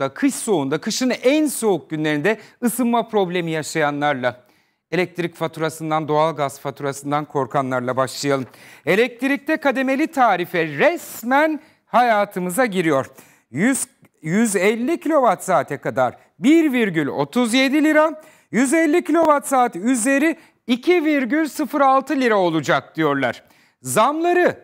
da kış soğuğunda, kışın en soğuk günlerinde ısınma problemi yaşayanlarla, elektrik faturasından, doğalgaz faturasından korkanlarla başlayalım. Elektrikte kademeli tarife resmen hayatımıza giriyor. 100, 150 kilowatt saate kadar 1,37 lira, 150 kilowatt saat üzeri 2,06 lira olacak diyorlar. Zamları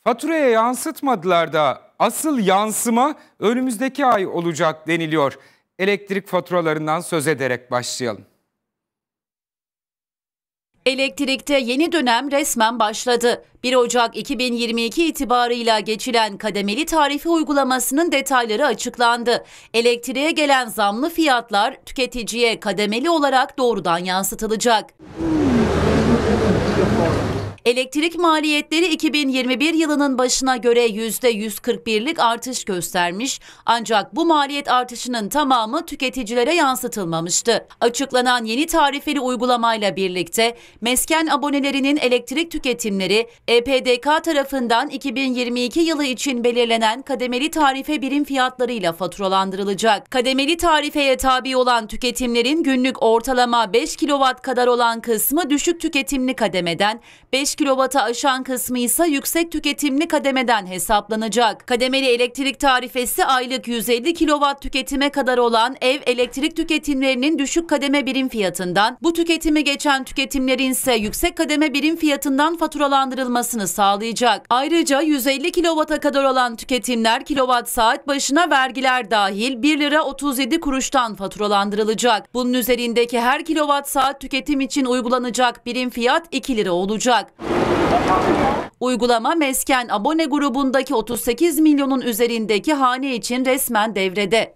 faturaya yansıtmadılar da asıl yansıma önümüzdeki ay olacak deniliyor. Elektrik faturalarından söz ederek başlayalım. Elektrikte yeni dönem resmen başladı. 1 Ocak 2022 itibarıyla geçilen kademeli tarifi uygulamasının detayları açıklandı. Elektriğe gelen zamlı fiyatlar tüketiciye kademeli olarak doğrudan yansıtılacak. Elektrik maliyetleri 2021 yılının başına göre %141'lik artış göstermiş ancak bu maliyet artışının tamamı tüketicilere yansıtılmamıştı. Açıklanan yeni tarifeli uygulamayla birlikte mesken abonelerinin elektrik tüketimleri EPDK tarafından 2022 yılı için belirlenen kademeli tarife birim fiyatlarıyla faturalandırılacak. Kademeli tarifeye tabi olan tüketimlerin günlük ortalama 5 kW kadar olan kısmı düşük tüketimli kademeden 5 5 kilovata aşan kısmı ise yüksek tüketimli kademeden hesaplanacak. Kademeli elektrik tarifesi aylık 150 kilovat tüketime kadar olan ev elektrik tüketimlerinin düşük kademe birim fiyatından, bu tüketimi geçen tüketimlerin ise yüksek kademe birim fiyatından faturalandırılmasını sağlayacak. Ayrıca 150 kilovata kadar olan tüketimler kilovat saat başına vergiler dahil 1 lira 37 kuruştan faturalandırılacak. Bunun üzerindeki her kilovat saat tüketim için uygulanacak birim fiyat 2 lira olacak. Uygulama Mesken abone grubundaki 38 milyonun üzerindeki hane için resmen devrede.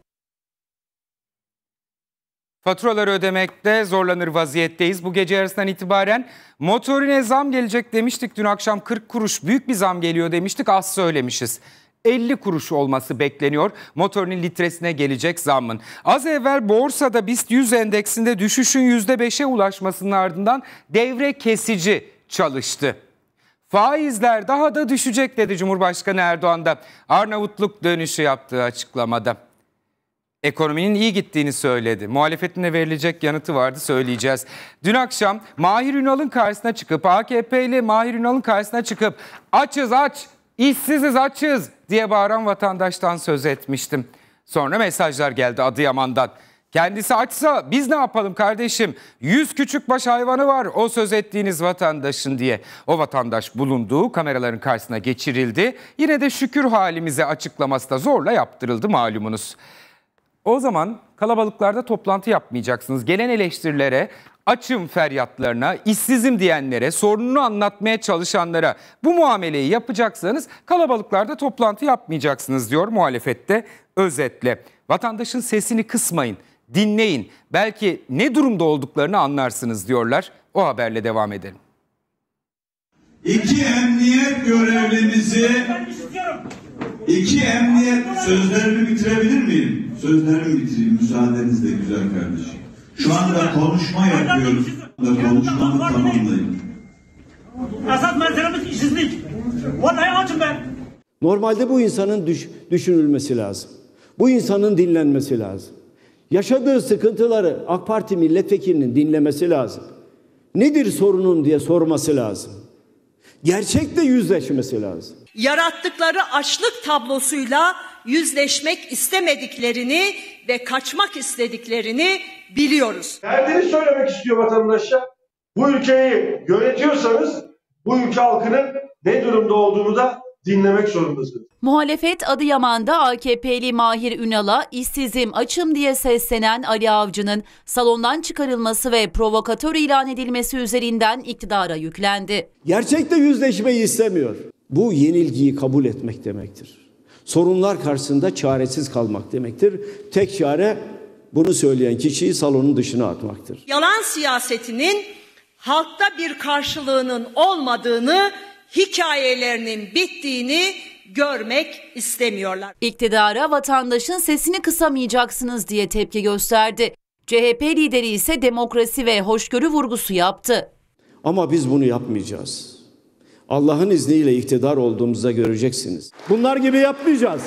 Faturaları ödemekte zorlanır vaziyetteyiz. Bu gece yarısından itibaren motorine zam gelecek demiştik. Dün akşam 40 kuruş büyük bir zam geliyor demiştik. Az söylemişiz. 50 kuruş olması bekleniyor motorinin litresine gelecek zammın. Az evvel borsada BIST 100 endeksinde düşüşün %5'e ulaşmasının ardından devre kesici çalıştı. Faizler daha da düşecek dedi Cumhurbaşkanı Erdoğan da Arnavutluk dönüşü yaptığı açıklamada. Ekonominin iyi gittiğini söyledi. Muhalefetine verilecek yanıtı vardı söyleyeceğiz. Dün akşam Mahir Ünal'ın karşısına çıkıp AKP'li Mahir Ünal'ın karşısına çıkıp açız aç, işsiziz açız diye bağıran vatandaştan söz etmiştim. Sonra mesajlar geldi Adıyaman'dan. Kendisi açsa biz ne yapalım kardeşim? Yüz küçük baş hayvanı var o söz ettiğiniz vatandaşın diye. O vatandaş bulunduğu kameraların karşısına geçirildi. Yine de şükür halimize açıklaması da zorla yaptırıldı malumunuz. O zaman kalabalıklarda toplantı yapmayacaksınız. Gelen eleştirilere, açım feryatlarına, işsizim diyenlere, sorununu anlatmaya çalışanlara bu muameleyi yapacaksanız kalabalıklarda toplantı yapmayacaksınız diyor muhalefette özetle. Vatandaşın sesini kısmayın dinleyin. Belki ne durumda olduklarını anlarsınız diyorlar. O haberle devam edelim. İki emniyet görevlimizi iki emniyet sözlerimi bitirebilir miyim? Sözlerimi bitireyim müsaadenizle güzel kardeşim. Şu anda konuşma yapıyorum. Da konuşmamı tamamlayayım. Esas meselemiz işsizlik. Vallahi açım ben. Normalde bu insanın düş, düşünülmesi lazım. Bu insanın dinlenmesi lazım. Yaşadığı sıkıntıları AK Parti milletvekilinin dinlemesi lazım. Nedir sorunun diye sorması lazım. Gerçekle yüzleşmesi lazım. Yarattıkları açlık tablosuyla yüzleşmek istemediklerini ve kaçmak istediklerini biliyoruz. Derdini söylemek istiyor vatandaşa. Bu ülkeyi yönetiyorsanız bu ülke halkının ne durumda olduğunu da dinlemek zorundasınız. Muhalefet Adıyaman'da AKP'li Mahir Ünal'a işsizim açım diye seslenen Ali Avcı'nın salondan çıkarılması ve provokatör ilan edilmesi üzerinden iktidara yüklendi. Gerçekte yüzleşmeyi istemiyor. Bu yenilgiyi kabul etmek demektir. Sorunlar karşısında çaresiz kalmak demektir. Tek çare bunu söyleyen kişiyi salonun dışına atmaktır. Yalan siyasetinin halkta bir karşılığının olmadığını hikayelerinin bittiğini görmek istemiyorlar. İktidara vatandaşın sesini kısamayacaksınız diye tepki gösterdi. CHP lideri ise demokrasi ve hoşgörü vurgusu yaptı. Ama biz bunu yapmayacağız. Allah'ın izniyle iktidar olduğumuzda göreceksiniz. Bunlar gibi yapmayacağız.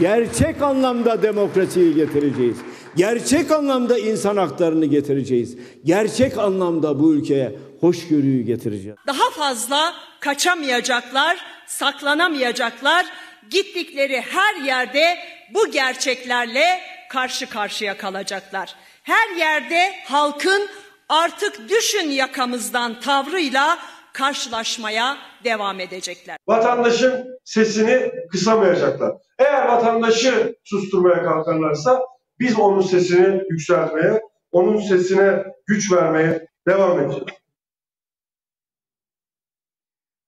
Gerçek anlamda demokrasiyi getireceğiz. Gerçek anlamda insan haklarını getireceğiz. Gerçek anlamda bu ülkeye hoşgörüyü getireceğiz. Daha fazla kaçamayacaklar, saklanamayacaklar. Gittikleri her yerde bu gerçeklerle karşı karşıya kalacaklar. Her yerde halkın artık düşün yakamızdan tavrıyla karşılaşmaya devam edecekler. Vatandaşın sesini kısamayacaklar. Eğer vatandaşı susturmaya kalkarlarsa biz onun sesini yükseltmeye, onun sesine güç vermeye devam edeceğiz.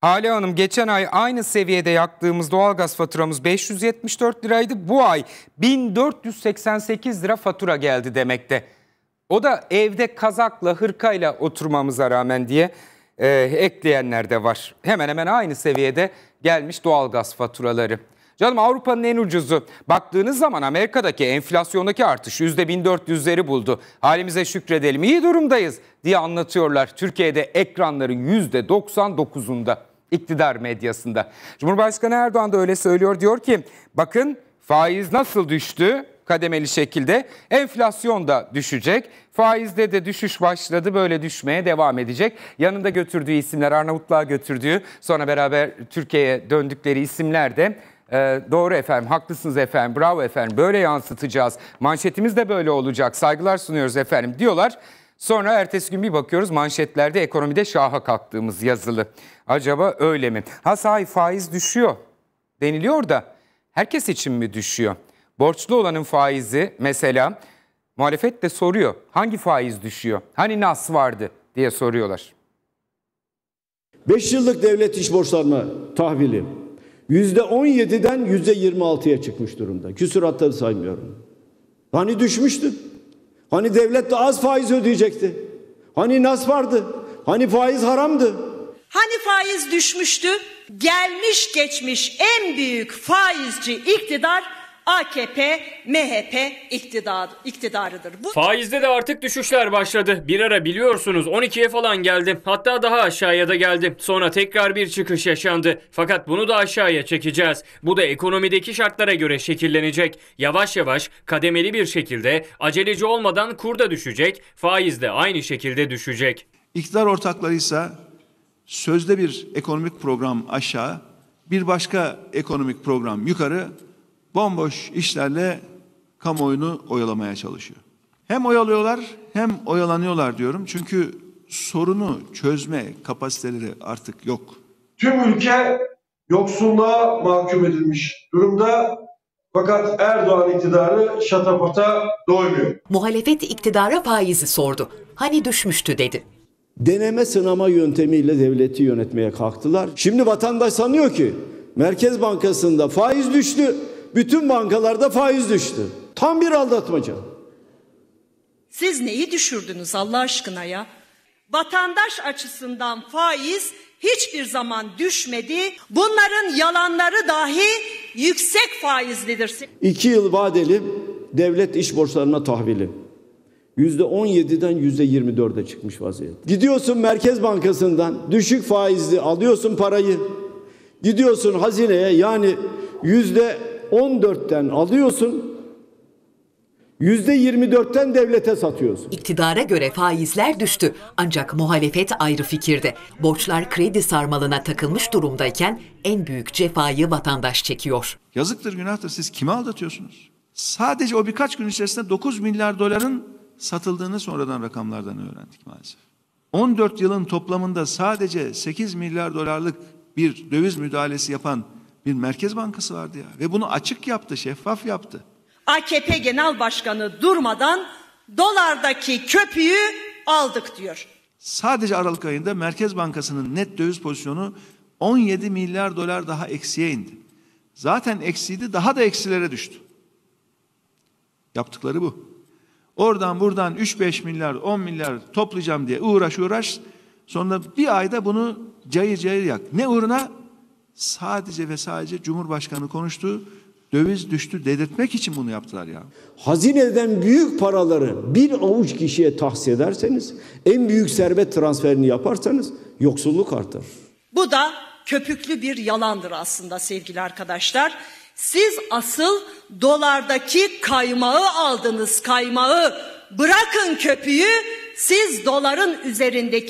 Hale Hanım geçen ay aynı seviyede yaktığımız doğalgaz faturamız 574 liraydı. Bu ay 1488 lira fatura geldi demekte. O da evde kazakla hırkayla oturmamıza rağmen diye e, ekleyenler de var. Hemen hemen aynı seviyede gelmiş doğalgaz faturaları. Canım Avrupa'nın en ucuzu. Baktığınız zaman Amerika'daki enflasyondaki artış %1400'leri buldu. Halimize şükredelim iyi durumdayız diye anlatıyorlar. Türkiye'de ekranların %99'unda iktidar medyasında. Cumhurbaşkanı Erdoğan da öyle söylüyor diyor ki bakın faiz nasıl düştü? kademeli şekilde. Enflasyon da düşecek. Faizde de düşüş başladı böyle düşmeye devam edecek. Yanında götürdüğü isimler Arnavutluğa götürdüğü sonra beraber Türkiye'ye döndükleri isimler de ee, doğru efendim, haklısınız efendim, bravo efendim, böyle yansıtacağız. Manşetimiz de böyle olacak, saygılar sunuyoruz efendim diyorlar. Sonra ertesi gün bir bakıyoruz manşetlerde ekonomide şaha kalktığımız yazılı. Acaba öyle mi? Ha sahi faiz düşüyor deniliyor da herkes için mi düşüyor? Borçlu olanın faizi mesela muhalefet de soruyor. Hangi faiz düşüyor? Hani nas vardı diye soruyorlar. 5 yıllık devlet iş borçlanma tahvili %17'den %26'ya çıkmış durumda. Küsuratları saymıyorum. Hani düşmüştü? Hani devlet de az faiz ödeyecekti? Hani nas vardı? Hani faiz haramdı? Hani faiz düşmüştü? Gelmiş geçmiş en büyük faizci iktidar AKP, MHP iktidar, iktidarıdır. Bu... Faizde de artık düşüşler başladı. Bir ara biliyorsunuz 12'ye falan geldi. Hatta daha aşağıya da geldi. Sonra tekrar bir çıkış yaşandı. Fakat bunu da aşağıya çekeceğiz. Bu da ekonomideki şartlara göre şekillenecek. Yavaş yavaş kademeli bir şekilde aceleci olmadan kur düşecek. Faiz de aynı şekilde düşecek. İktidar ortakları ise sözde bir ekonomik program aşağı, bir başka ekonomik program yukarı bomboş işlerle kamuoyunu oyalamaya çalışıyor. Hem oyalıyorlar hem oyalanıyorlar diyorum. Çünkü sorunu çözme kapasiteleri artık yok. Tüm ülke yoksulluğa mahkum edilmiş durumda fakat Erdoğan iktidarı şatafata doymuyor. Muhalefet iktidara faizi sordu. Hani düşmüştü dedi. Deneme sınama yöntemiyle devleti yönetmeye kalktılar. Şimdi vatandaş sanıyor ki Merkez Bankası'nda faiz düştü bütün bankalarda faiz düştü. Tam bir aldatmaca. Siz neyi düşürdünüz Allah aşkına ya? Vatandaş açısından faiz hiçbir zaman düşmedi. Bunların yalanları dahi yüksek faizlidir. İki yıl vadeli devlet iş borçlarına tahvili. %17'den %24'e çıkmış vaziyette. Gidiyorsun Merkez Bankası'ndan düşük faizli alıyorsun parayı. Gidiyorsun hazineye yani yüzde %14'ten alıyorsun, %24'ten devlete satıyorsun. İktidara göre faizler düştü ancak muhalefet ayrı fikirde. Borçlar kredi sarmalına takılmış durumdayken en büyük cefayı vatandaş çekiyor. Yazıktır günahtır siz kime aldatıyorsunuz? Sadece o birkaç gün içerisinde 9 milyar doların satıldığını sonradan rakamlardan öğrendik maalesef. 14 yılın toplamında sadece 8 milyar dolarlık bir döviz müdahalesi yapan bir merkez bankası vardı ya. Ve bunu açık yaptı, şeffaf yaptı. AKP Genel Başkanı durmadan dolardaki köpüğü aldık diyor. Sadece Aralık ayında Merkez Bankası'nın net döviz pozisyonu 17 milyar dolar daha eksiye indi. Zaten eksiydi daha da eksilere düştü. Yaptıkları bu. Oradan buradan 3-5 milyar 10 milyar toplayacağım diye uğraş uğraş sonra bir ayda bunu cayır cayır yak. Ne uğruna? Sadece ve sadece Cumhurbaşkanı konuştu. Döviz düştü dedirtmek için bunu yaptılar ya. Hazineden büyük paraları bir avuç kişiye tahsis ederseniz, en büyük servet transferini yaparsanız yoksulluk artar. Bu da köpüklü bir yalandır aslında sevgili arkadaşlar. Siz asıl dolardaki kaymağı aldınız kaymağı. Bırakın köpüğü siz doların üzerindeki